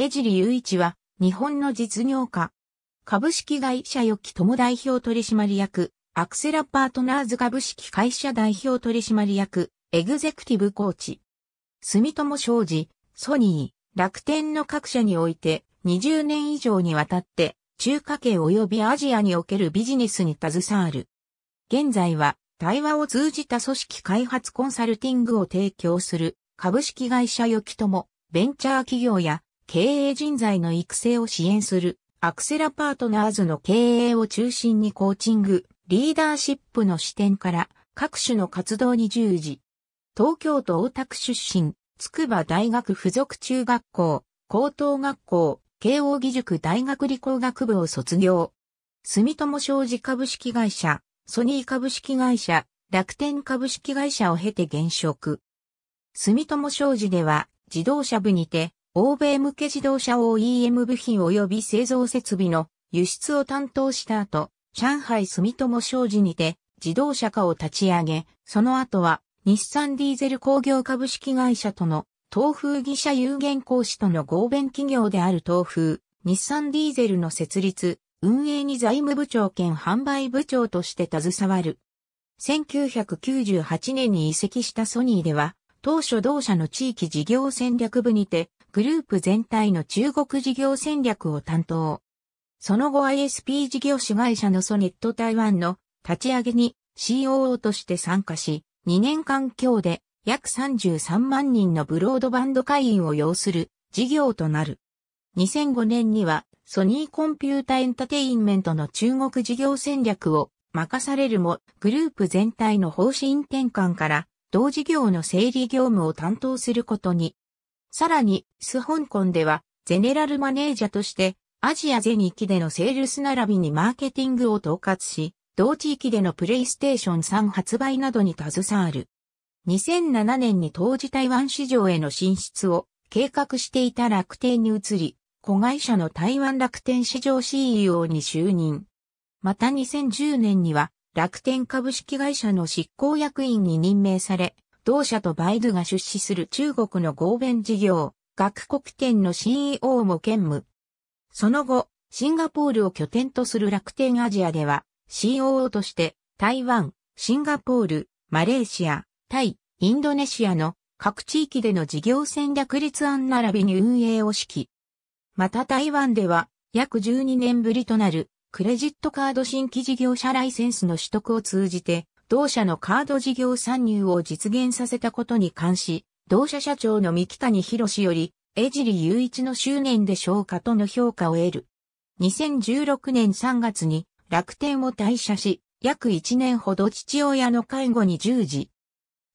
江尻雄一は、日本の実業家。株式会社よき友代表取締役、アクセラパートナーズ株式会社代表取締役、エグゼクティブコーチ。住友商事、ソニー、楽天の各社において、20年以上にわたって、中華系及びアジアにおけるビジネスに携わる。現在は、対話を通じた組織開発コンサルティングを提供する、株式会社よきとも、ベンチャー企業や経営人材の育成を支援するアクセラパートナーズの経営を中心にコーチング、リーダーシップの視点から各種の活動に従事。東京都大田区出身、筑波大学附属中学校、高等学校、慶応義塾大学理工学部を卒業。住友商事株式会社、ソニー株式会社、楽天株式会社を経て現職。住友商事では自動車部にて欧米向け自動車 OEM 部品及び製造設備の輸出を担当した後、上海住友商事にて自動車化を立ち上げ、その後は日産ディーゼル工業株式会社との東風技社有限講師との合弁企業である東風、日産ディーゼルの設立、運営に財務部長兼販売部長として携わる。1998年に移籍したソニーでは、当初同社の地域事業戦略部にて、グループ全体の中国事業戦略を担当。その後 ISP 事業主会社のソネット台湾の立ち上げに COO として参加し、2年間強で約33万人のブロードバンド会員を要する事業となる。2005年にはソニーコンピュータエンタテインメントの中国事業戦略を任されるもグループ全体の方針転換から同事業の整理業務を担当することにさらに、ス香港では、ゼネラルマネージャーとして、アジア全域でのセールス並びにマーケティングを統括し、同地域でのプレイステーション3発売などに携わる。2007年に当時台湾市場への進出を計画していた楽天に移り、子会社の台湾楽天市場 CEO に就任。また2010年には楽天株式会社の執行役員に任命され、同社とバイドゥが出資する中国の合弁事業、学国店の CEO も兼務。その後、シンガポールを拠点とする楽天アジアでは、COO として、台湾、シンガポール、マレーシア、タイ、インドネシアの各地域での事業戦略立案並びに運営を指揮。また台湾では、約12年ぶりとなる、クレジットカード新規事業者ライセンスの取得を通じて、同社のカード事業参入を実現させたことに関し、同社社長の三木谷博士より、江尻雄一の執念でしょうかとの評価を得る。2016年3月に楽天を退社し、約1年ほど父親の介護に従事。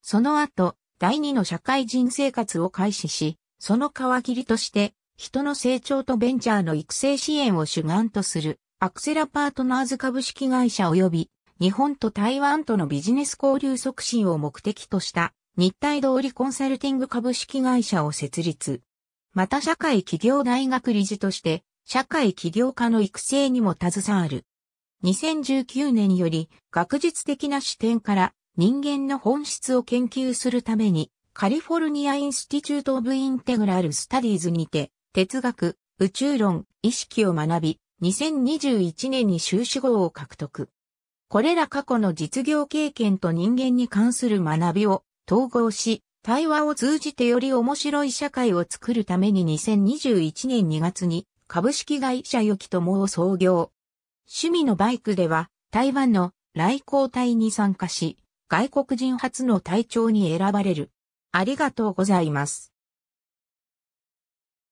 その後、第二の社会人生活を開始し、その皮切りとして、人の成長とベンチャーの育成支援を主眼とする、アクセラパートナーズ株式会社及び、日本と台湾とのビジネス交流促進を目的とした日体通りコンサルティング株式会社を設立。また社会企業大学理事として社会起業家の育成にも携わる。2019年より学術的な視点から人間の本質を研究するためにカリフォルニアインスティチュート・オブ・インテグラル・スタディーズにて哲学、宇宙論、意識を学び2021年に修士号を獲得。これら過去の実業経験と人間に関する学びを統合し、対話を通じてより面白い社会を作るために2021年2月に株式会社よきともを創業。趣味のバイクでは台湾の来航隊に参加し、外国人初の隊長に選ばれる。ありがとうございます。